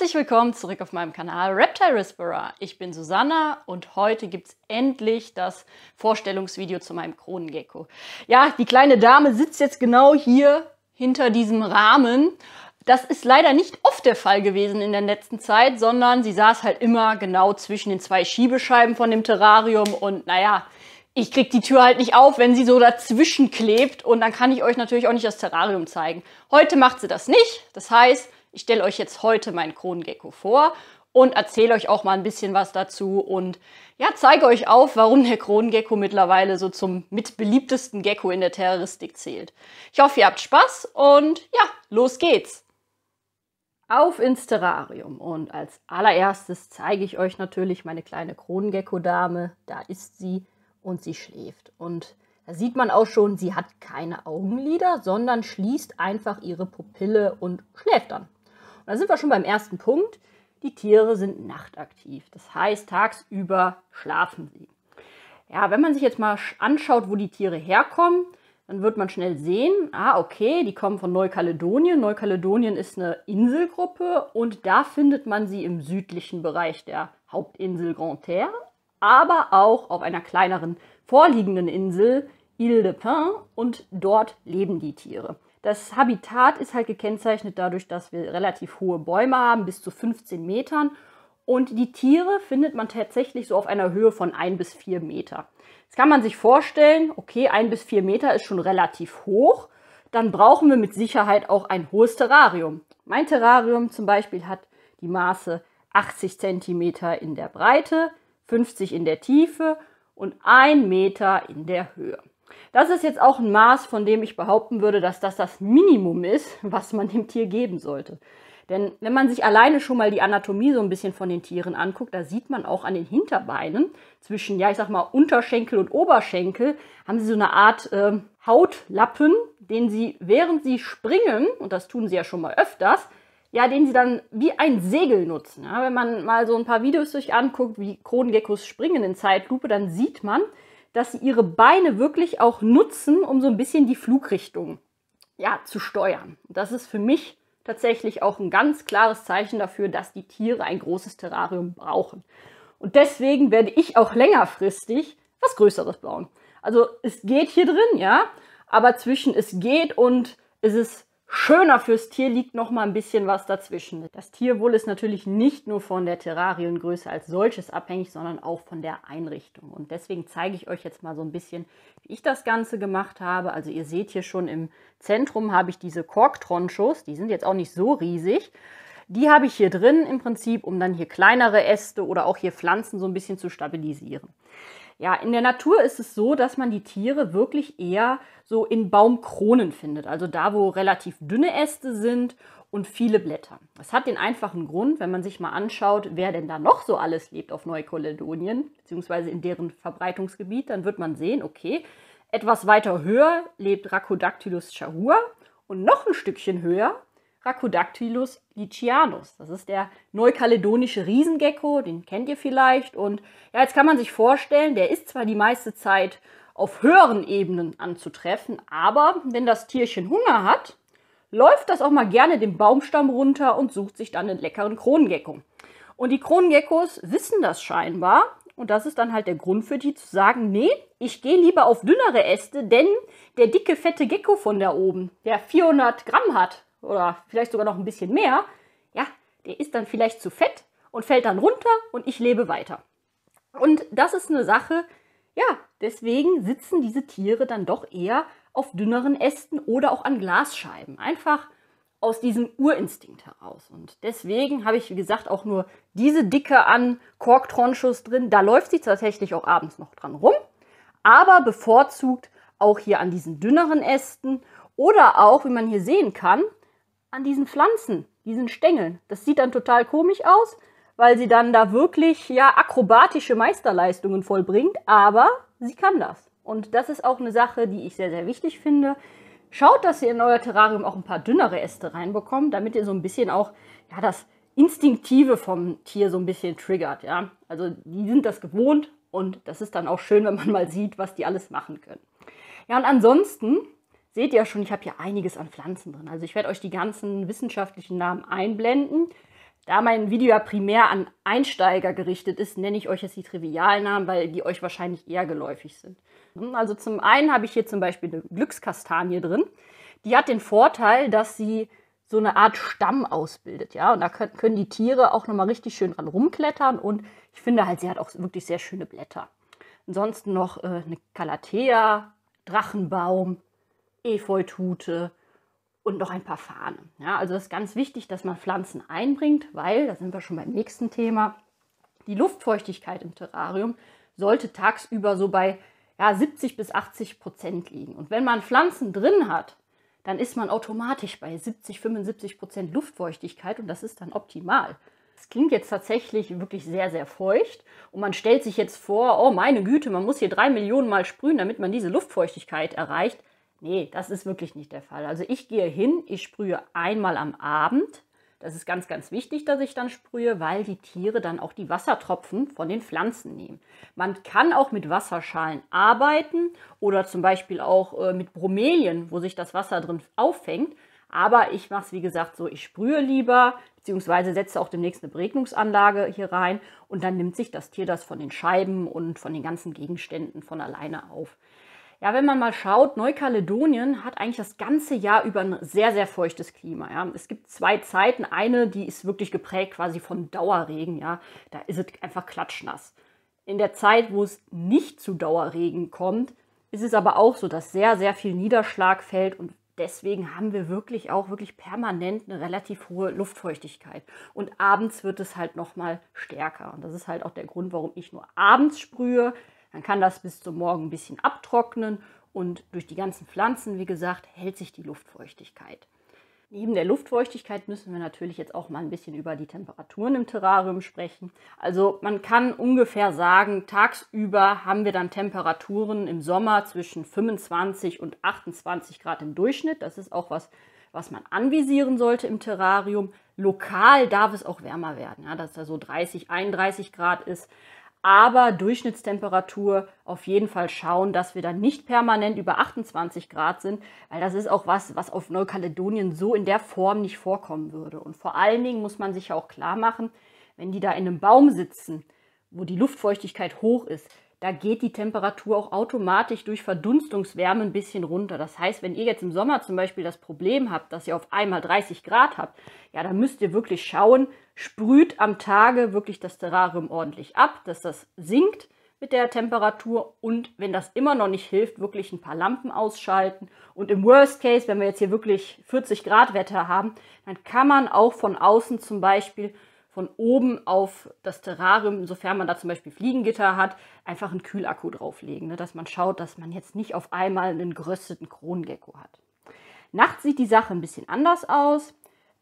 Herzlich willkommen zurück auf meinem Kanal Reptile Whisperer. Ich bin Susanna und heute gibt es endlich das Vorstellungsvideo zu meinem Kronengecko. Ja, die kleine Dame sitzt jetzt genau hier hinter diesem Rahmen. Das ist leider nicht oft der Fall gewesen in der letzten Zeit, sondern sie saß halt immer genau zwischen den zwei Schiebescheiben von dem Terrarium und naja, ich kriege die Tür halt nicht auf, wenn sie so dazwischen klebt und dann kann ich euch natürlich auch nicht das Terrarium zeigen. Heute macht sie das nicht, das heißt, ich stelle euch jetzt heute meinen Kronengecko vor und erzähle euch auch mal ein bisschen was dazu und ja, zeige euch auf, warum der Kronengecko mittlerweile so zum mitbeliebtesten Gecko in der Terroristik zählt. Ich hoffe, ihr habt Spaß und ja, los geht's! Auf ins Terrarium und als allererstes zeige ich euch natürlich meine kleine Kronengecko-Dame. Da ist sie und sie schläft. Und da sieht man auch schon, sie hat keine Augenlider, sondern schließt einfach ihre Pupille und schläft dann da sind wir schon beim ersten Punkt. Die Tiere sind nachtaktiv. Das heißt, tagsüber schlafen sie. Ja, wenn man sich jetzt mal anschaut, wo die Tiere herkommen, dann wird man schnell sehen, ah, okay, die kommen von Neukaledonien. Neukaledonien ist eine Inselgruppe und da findet man sie im südlichen Bereich der Hauptinsel Grand Terre, aber auch auf einer kleineren vorliegenden Insel, Ile de Pin, und dort leben die Tiere. Das Habitat ist halt gekennzeichnet dadurch, dass wir relativ hohe Bäume haben, bis zu 15 Metern. Und die Tiere findet man tatsächlich so auf einer Höhe von 1 bis 4 Meter. Jetzt kann man sich vorstellen, okay, 1 bis 4 Meter ist schon relativ hoch. Dann brauchen wir mit Sicherheit auch ein hohes Terrarium. Mein Terrarium zum Beispiel hat die Maße 80 cm in der Breite, 50 in der Tiefe und 1 Meter in der Höhe. Das ist jetzt auch ein Maß, von dem ich behaupten würde, dass das das Minimum ist, was man dem Tier geben sollte. Denn wenn man sich alleine schon mal die Anatomie so ein bisschen von den Tieren anguckt, da sieht man auch an den Hinterbeinen zwischen, ja, ich sag mal, Unterschenkel und Oberschenkel, haben sie so eine Art äh, Hautlappen, den sie, während sie springen, und das tun sie ja schon mal öfters, ja, den sie dann wie ein Segel nutzen. Ja, wenn man mal so ein paar Videos sich anguckt, wie Kronengeckos springen in Zeitlupe, dann sieht man, dass sie ihre Beine wirklich auch nutzen, um so ein bisschen die Flugrichtung ja, zu steuern. Das ist für mich tatsächlich auch ein ganz klares Zeichen dafür, dass die Tiere ein großes Terrarium brauchen. Und deswegen werde ich auch längerfristig was Größeres bauen. Also es geht hier drin, ja, aber zwischen es geht und es ist schöner fürs Tier liegt noch mal ein bisschen was dazwischen. Das Tierwohl ist natürlich nicht nur von der Terrariengröße als solches abhängig, sondern auch von der Einrichtung. Und deswegen zeige ich euch jetzt mal so ein bisschen, wie ich das Ganze gemacht habe. Also ihr seht hier schon im Zentrum habe ich diese Korktronchos. Die sind jetzt auch nicht so riesig. Die habe ich hier drin im Prinzip, um dann hier kleinere Äste oder auch hier Pflanzen so ein bisschen zu stabilisieren. Ja, in der Natur ist es so, dass man die Tiere wirklich eher so in Baumkronen findet, also da, wo relativ dünne Äste sind und viele Blätter. Das hat den einfachen Grund, wenn man sich mal anschaut, wer denn da noch so alles lebt auf Neukaledonien, beziehungsweise in deren Verbreitungsgebiet, dann wird man sehen, okay, etwas weiter höher lebt Rhachodactylus charrua und noch ein Stückchen höher Brachydactylus lichianus. Das ist der neukaledonische Riesengecko, den kennt ihr vielleicht. Und ja, jetzt kann man sich vorstellen, der ist zwar die meiste Zeit auf höheren Ebenen anzutreffen, aber wenn das Tierchen Hunger hat, läuft das auch mal gerne den Baumstamm runter und sucht sich dann einen leckeren Kronengecko. Und die Kronengeckos wissen das scheinbar. Und das ist dann halt der Grund für die zu sagen, nee, ich gehe lieber auf dünnere Äste, denn der dicke, fette Gecko von da oben, der 400 Gramm hat, oder vielleicht sogar noch ein bisschen mehr, ja, der ist dann vielleicht zu fett und fällt dann runter und ich lebe weiter. Und das ist eine Sache, ja, deswegen sitzen diese Tiere dann doch eher auf dünneren Ästen oder auch an Glasscheiben. Einfach aus diesem Urinstinkt heraus. Und deswegen habe ich, wie gesagt, auch nur diese Dicke an Korktronschuss drin. Da läuft sie tatsächlich auch abends noch dran rum, aber bevorzugt auch hier an diesen dünneren Ästen oder auch, wie man hier sehen kann, an diesen Pflanzen, diesen Stängeln. Das sieht dann total komisch aus, weil sie dann da wirklich ja akrobatische Meisterleistungen vollbringt, aber sie kann das. Und das ist auch eine Sache, die ich sehr, sehr wichtig finde. Schaut, dass ihr in euer Terrarium auch ein paar dünnere Äste reinbekommt, damit ihr so ein bisschen auch ja, das Instinktive vom Tier so ein bisschen triggert. Ja? Also die sind das gewohnt und das ist dann auch schön, wenn man mal sieht, was die alles machen können. Ja, und ansonsten Seht ihr schon, ich habe hier einiges an Pflanzen drin. Also ich werde euch die ganzen wissenschaftlichen Namen einblenden. Da mein Video ja primär an Einsteiger gerichtet ist, nenne ich euch jetzt die Trivialnamen, weil die euch wahrscheinlich eher geläufig sind. Also zum einen habe ich hier zum Beispiel eine Glückskastanie drin. Die hat den Vorteil, dass sie so eine Art Stamm ausbildet, ja. Und da können die Tiere auch nochmal richtig schön dran rumklettern und ich finde halt, sie hat auch wirklich sehr schöne Blätter. Ansonsten noch äh, eine Calathea, Drachenbaum, Efeutute und noch ein paar Fahnen. Ja, also es ist ganz wichtig, dass man Pflanzen einbringt, weil, da sind wir schon beim nächsten Thema, die Luftfeuchtigkeit im Terrarium sollte tagsüber so bei ja, 70 bis 80 Prozent liegen. Und wenn man Pflanzen drin hat, dann ist man automatisch bei 70, 75 Prozent Luftfeuchtigkeit und das ist dann optimal. Es klingt jetzt tatsächlich wirklich sehr, sehr feucht und man stellt sich jetzt vor, oh meine Güte, man muss hier drei Millionen Mal sprühen, damit man diese Luftfeuchtigkeit erreicht. Nee, das ist wirklich nicht der Fall. Also ich gehe hin, ich sprühe einmal am Abend. Das ist ganz, ganz wichtig, dass ich dann sprühe, weil die Tiere dann auch die Wassertropfen von den Pflanzen nehmen. Man kann auch mit Wasserschalen arbeiten oder zum Beispiel auch äh, mit Bromelien, wo sich das Wasser drin auffängt. Aber ich mache es, wie gesagt, so, ich sprühe lieber, beziehungsweise setze auch demnächst eine Beregnungsanlage hier rein und dann nimmt sich das Tier das von den Scheiben und von den ganzen Gegenständen von alleine auf. Ja, wenn man mal schaut, Neukaledonien hat eigentlich das ganze Jahr über ein sehr, sehr feuchtes Klima. Ja. Es gibt zwei Zeiten. Eine, die ist wirklich geprägt quasi von Dauerregen. Ja. Da ist es einfach klatschnass. In der Zeit, wo es nicht zu Dauerregen kommt, ist es aber auch so, dass sehr, sehr viel Niederschlag fällt und deswegen haben wir wirklich auch wirklich permanent eine relativ hohe Luftfeuchtigkeit. Und abends wird es halt nochmal stärker. Und das ist halt auch der Grund, warum ich nur abends sprühe. Dann kann das bis zum Morgen ein bisschen abtrocknen und durch die ganzen Pflanzen, wie gesagt, hält sich die Luftfeuchtigkeit. Neben der Luftfeuchtigkeit müssen wir natürlich jetzt auch mal ein bisschen über die Temperaturen im Terrarium sprechen. Also man kann ungefähr sagen, tagsüber haben wir dann Temperaturen im Sommer zwischen 25 und 28 Grad im Durchschnitt. Das ist auch was, was man anvisieren sollte im Terrarium. Lokal darf es auch wärmer werden, ja, dass da so 30, 31 Grad ist aber Durchschnittstemperatur auf jeden Fall schauen, dass wir dann nicht permanent über 28 Grad sind, weil das ist auch was, was auf Neukaledonien so in der Form nicht vorkommen würde. Und vor allen Dingen muss man sich ja auch klar machen, wenn die da in einem Baum sitzen, wo die Luftfeuchtigkeit hoch ist, da geht die Temperatur auch automatisch durch Verdunstungswärme ein bisschen runter. Das heißt, wenn ihr jetzt im Sommer zum Beispiel das Problem habt, dass ihr auf einmal 30 Grad habt, ja, dann müsst ihr wirklich schauen, sprüht am Tage wirklich das Terrarium ordentlich ab, dass das sinkt mit der Temperatur und wenn das immer noch nicht hilft, wirklich ein paar Lampen ausschalten. Und im Worst Case, wenn wir jetzt hier wirklich 40 Grad Wetter haben, dann kann man auch von außen zum Beispiel von oben auf das Terrarium, sofern man da zum Beispiel Fliegengitter hat, einfach einen Kühlakku drauflegen, ne? dass man schaut, dass man jetzt nicht auf einmal einen gerösteten Kronengecko hat. Nachts sieht die Sache ein bisschen anders aus.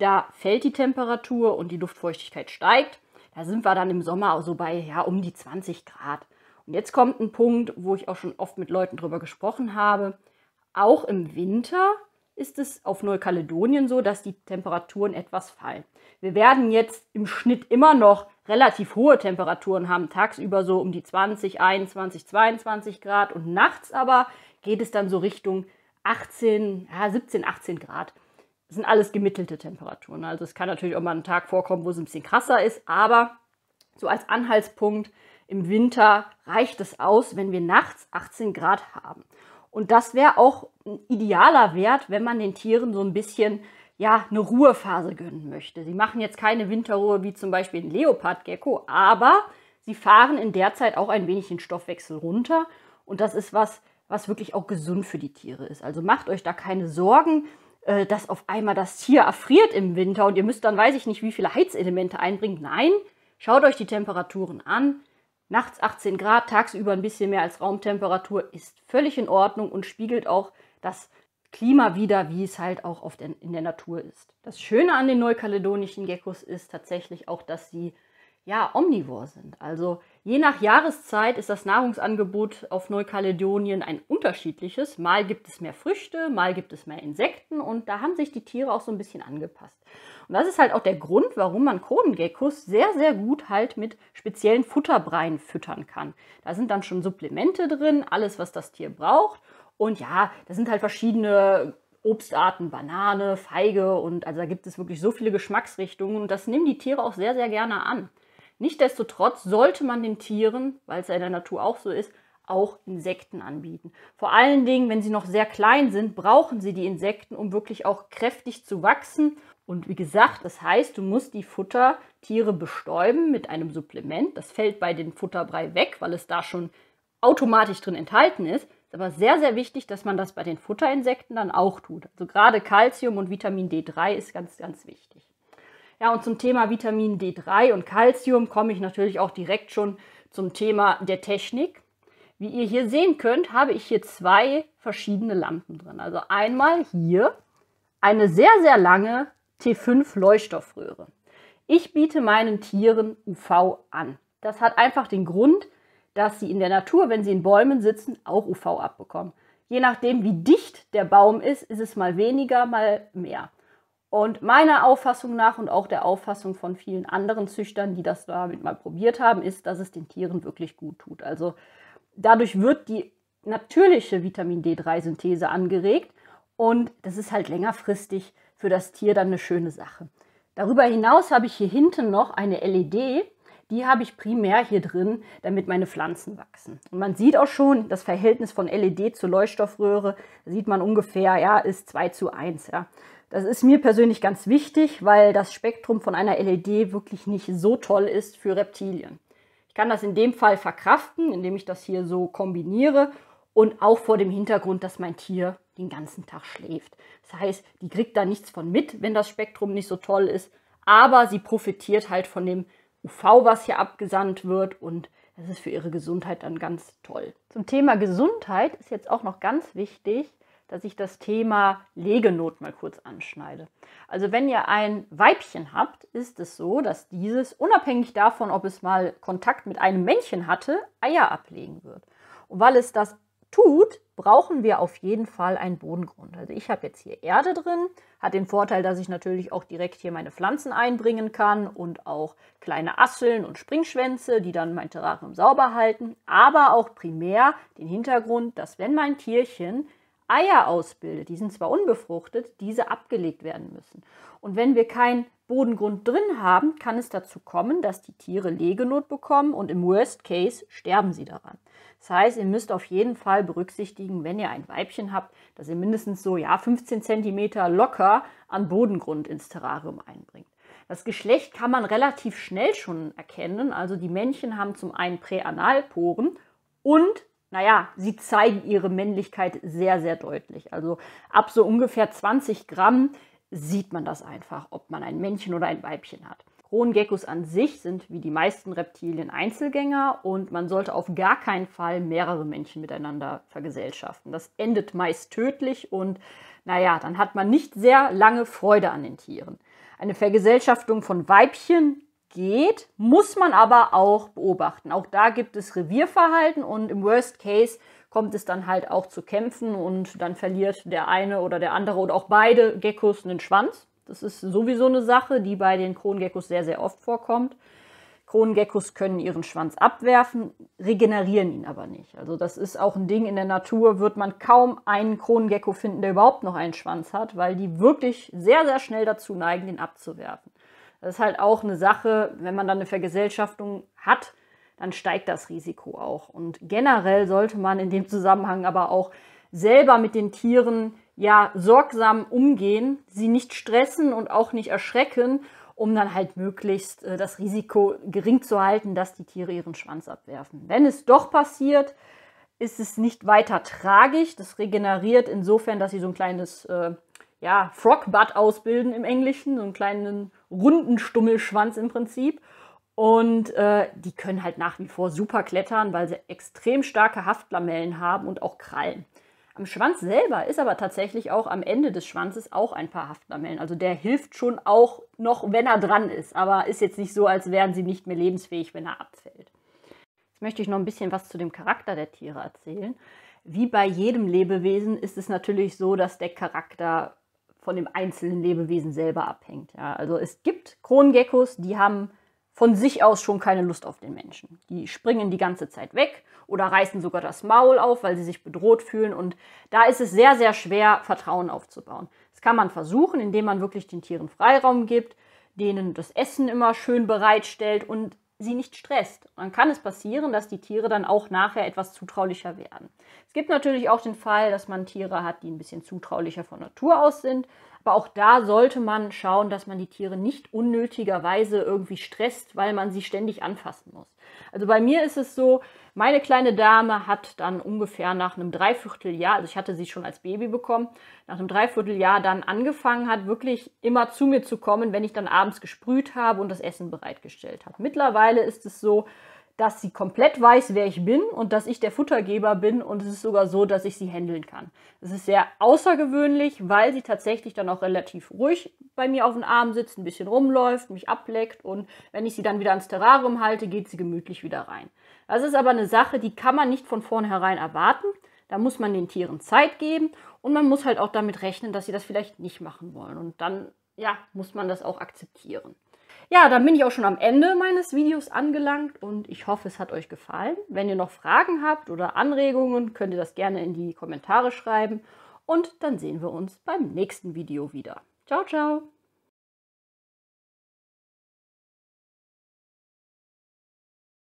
Da fällt die Temperatur und die Luftfeuchtigkeit steigt. Da sind wir dann im Sommer so bei ja, um die 20 Grad. Und jetzt kommt ein Punkt, wo ich auch schon oft mit Leuten darüber gesprochen habe. Auch im Winter ist es auf Neukaledonien so, dass die Temperaturen etwas fallen. Wir werden jetzt im Schnitt immer noch relativ hohe Temperaturen haben, tagsüber so um die 20, 21, 22 Grad und nachts aber geht es dann so Richtung 18, ja, 17, 18 Grad das sind alles gemittelte Temperaturen. Also es kann natürlich auch mal einen Tag vorkommen, wo es ein bisschen krasser ist, aber so als Anhaltspunkt im Winter reicht es aus, wenn wir nachts 18 Grad haben. Und das wäre auch ein idealer Wert, wenn man den Tieren so ein bisschen ja, eine Ruhephase gönnen möchte. Sie machen jetzt keine Winterruhe wie zum Beispiel ein Leopardgecko, aber sie fahren in der Zeit auch ein wenig den Stoffwechsel runter. Und das ist was, was wirklich auch gesund für die Tiere ist. Also macht euch da keine Sorgen, äh, dass auf einmal das Tier erfriert im Winter und ihr müsst dann, weiß ich nicht, wie viele Heizelemente einbringen. Nein, schaut euch die Temperaturen an. Nachts 18 Grad, tagsüber ein bisschen mehr als Raumtemperatur ist völlig in Ordnung und spiegelt auch das Klima wieder, wie es halt auch oft in der Natur ist. Das Schöne an den neukaledonischen Geckos ist tatsächlich auch, dass sie ja omnivor sind. Also Je nach Jahreszeit ist das Nahrungsangebot auf Neukaledonien ein unterschiedliches. Mal gibt es mehr Früchte, mal gibt es mehr Insekten und da haben sich die Tiere auch so ein bisschen angepasst. Und das ist halt auch der Grund, warum man Kronengeckos sehr, sehr gut halt mit speziellen Futterbreien füttern kann. Da sind dann schon Supplemente drin, alles, was das Tier braucht. Und ja, da sind halt verschiedene Obstarten, Banane, Feige und also da gibt es wirklich so viele Geschmacksrichtungen und das nehmen die Tiere auch sehr, sehr gerne an. Nichtsdestotrotz sollte man den Tieren, weil es ja in der Natur auch so ist, auch Insekten anbieten. Vor allen Dingen, wenn sie noch sehr klein sind, brauchen sie die Insekten, um wirklich auch kräftig zu wachsen. Und wie gesagt, das heißt, du musst die Futtertiere bestäuben mit einem Supplement. Das fällt bei den Futterbrei weg, weil es da schon automatisch drin enthalten ist. Ist aber sehr, sehr wichtig, dass man das bei den Futterinsekten dann auch tut. Also gerade Calcium und Vitamin D3 ist ganz, ganz wichtig. Ja, und zum Thema Vitamin D3 und Calcium komme ich natürlich auch direkt schon zum Thema der Technik. Wie ihr hier sehen könnt, habe ich hier zwei verschiedene Lampen drin. Also einmal hier eine sehr, sehr lange T5-Leuchtstoffröhre. Ich biete meinen Tieren UV an. Das hat einfach den Grund, dass sie in der Natur, wenn sie in Bäumen sitzen, auch UV abbekommen. Je nachdem, wie dicht der Baum ist, ist es mal weniger, mal mehr. Und meiner Auffassung nach und auch der Auffassung von vielen anderen Züchtern, die das damit mal probiert haben, ist, dass es den Tieren wirklich gut tut. Also dadurch wird die natürliche Vitamin D3-Synthese angeregt und das ist halt längerfristig für das Tier dann eine schöne Sache. Darüber hinaus habe ich hier hinten noch eine LED, die habe ich primär hier drin, damit meine Pflanzen wachsen. Und man sieht auch schon, das Verhältnis von LED zur Leuchtstoffröhre sieht man ungefähr, ja, ist 2 zu 1. Ja. Das ist mir persönlich ganz wichtig, weil das Spektrum von einer LED wirklich nicht so toll ist für Reptilien. Ich kann das in dem Fall verkraften, indem ich das hier so kombiniere und auch vor dem Hintergrund, dass mein Tier den ganzen Tag schläft. Das heißt, die kriegt da nichts von mit, wenn das Spektrum nicht so toll ist, aber sie profitiert halt von dem UV, was hier abgesandt wird und das ist für ihre Gesundheit dann ganz toll. Zum Thema Gesundheit ist jetzt auch noch ganz wichtig, dass ich das Thema Legenot mal kurz anschneide. Also wenn ihr ein Weibchen habt, ist es so, dass dieses, unabhängig davon, ob es mal Kontakt mit einem Männchen hatte, Eier ablegen wird. Und weil es das tut, brauchen wir auf jeden Fall einen Bodengrund. Also ich habe jetzt hier Erde drin, hat den Vorteil, dass ich natürlich auch direkt hier meine Pflanzen einbringen kann und auch kleine Asseln und Springschwänze, die dann mein Terrarium sauber halten, aber auch primär den Hintergrund, dass wenn mein Tierchen Eier ausbildet, die sind zwar unbefruchtet, diese abgelegt werden müssen. Und wenn wir keinen Bodengrund drin haben, kann es dazu kommen, dass die Tiere Legenot bekommen und im Worst Case sterben sie daran. Das heißt, ihr müsst auf jeden Fall berücksichtigen, wenn ihr ein Weibchen habt, dass ihr mindestens so ja 15 cm locker an Bodengrund ins Terrarium einbringt. Das Geschlecht kann man relativ schnell schon erkennen. Also die Männchen haben zum einen Präanalporen und naja, sie zeigen ihre Männlichkeit sehr, sehr deutlich. Also ab so ungefähr 20 Gramm sieht man das einfach, ob man ein Männchen oder ein Weibchen hat. Krongeckos an sich sind wie die meisten Reptilien Einzelgänger und man sollte auf gar keinen Fall mehrere Männchen miteinander vergesellschaften. Das endet meist tödlich und naja, dann hat man nicht sehr lange Freude an den Tieren. Eine Vergesellschaftung von Weibchen geht, muss man aber auch beobachten. Auch da gibt es Revierverhalten und im Worst Case kommt es dann halt auch zu Kämpfen und dann verliert der eine oder der andere oder auch beide Geckos einen Schwanz. Das ist sowieso eine Sache, die bei den Krongeckos sehr, sehr oft vorkommt. Kronengeckos können ihren Schwanz abwerfen, regenerieren ihn aber nicht. Also das ist auch ein Ding in der Natur, wird man kaum einen Kronengecko finden, der überhaupt noch einen Schwanz hat, weil die wirklich sehr, sehr schnell dazu neigen, den abzuwerfen. Das ist halt auch eine Sache, wenn man dann eine Vergesellschaftung hat, dann steigt das Risiko auch. Und generell sollte man in dem Zusammenhang aber auch selber mit den Tieren ja sorgsam umgehen, sie nicht stressen und auch nicht erschrecken, um dann halt möglichst äh, das Risiko gering zu halten, dass die Tiere ihren Schwanz abwerfen. Wenn es doch passiert, ist es nicht weiter tragisch. Das regeneriert insofern, dass sie so ein kleines äh, ja, Frogbutt ausbilden im Englischen, so einen kleinen runden Stummelschwanz im Prinzip. Und äh, die können halt nach wie vor super klettern, weil sie extrem starke Haftlamellen haben und auch Krallen. Am Schwanz selber ist aber tatsächlich auch am Ende des Schwanzes auch ein paar Haftlamellen. Also der hilft schon auch noch, wenn er dran ist. Aber ist jetzt nicht so, als wären sie nicht mehr lebensfähig, wenn er abfällt. Jetzt möchte ich noch ein bisschen was zu dem Charakter der Tiere erzählen. Wie bei jedem Lebewesen ist es natürlich so, dass der Charakter von dem einzelnen Lebewesen selber abhängt. Ja, also es gibt Krongeckos, die haben von sich aus schon keine Lust auf den Menschen. Die springen die ganze Zeit weg oder reißen sogar das Maul auf, weil sie sich bedroht fühlen. Und da ist es sehr, sehr schwer, Vertrauen aufzubauen. Das kann man versuchen, indem man wirklich den Tieren Freiraum gibt, denen das Essen immer schön bereitstellt und sie nicht stresst. Dann kann es passieren, dass die Tiere dann auch nachher etwas zutraulicher werden. Es gibt natürlich auch den Fall, dass man Tiere hat, die ein bisschen zutraulicher von Natur aus sind aber auch da sollte man schauen, dass man die Tiere nicht unnötigerweise irgendwie stresst, weil man sie ständig anfassen muss. Also bei mir ist es so, meine kleine Dame hat dann ungefähr nach einem Dreivierteljahr, also ich hatte sie schon als Baby bekommen, nach einem Dreivierteljahr dann angefangen hat, wirklich immer zu mir zu kommen, wenn ich dann abends gesprüht habe und das Essen bereitgestellt habe. Mittlerweile ist es so, dass sie komplett weiß, wer ich bin und dass ich der Futtergeber bin und es ist sogar so, dass ich sie handeln kann. Es ist sehr außergewöhnlich, weil sie tatsächlich dann auch relativ ruhig bei mir auf dem Arm sitzt, ein bisschen rumläuft, mich ableckt und wenn ich sie dann wieder ans Terrarium halte, geht sie gemütlich wieder rein. Das ist aber eine Sache, die kann man nicht von vornherein erwarten. Da muss man den Tieren Zeit geben und man muss halt auch damit rechnen, dass sie das vielleicht nicht machen wollen. Und dann, ja, muss man das auch akzeptieren. Ja, dann bin ich auch schon am Ende meines Videos angelangt und ich hoffe, es hat euch gefallen. Wenn ihr noch Fragen habt oder Anregungen, könnt ihr das gerne in die Kommentare schreiben und dann sehen wir uns beim nächsten Video wieder. Ciao, ciao!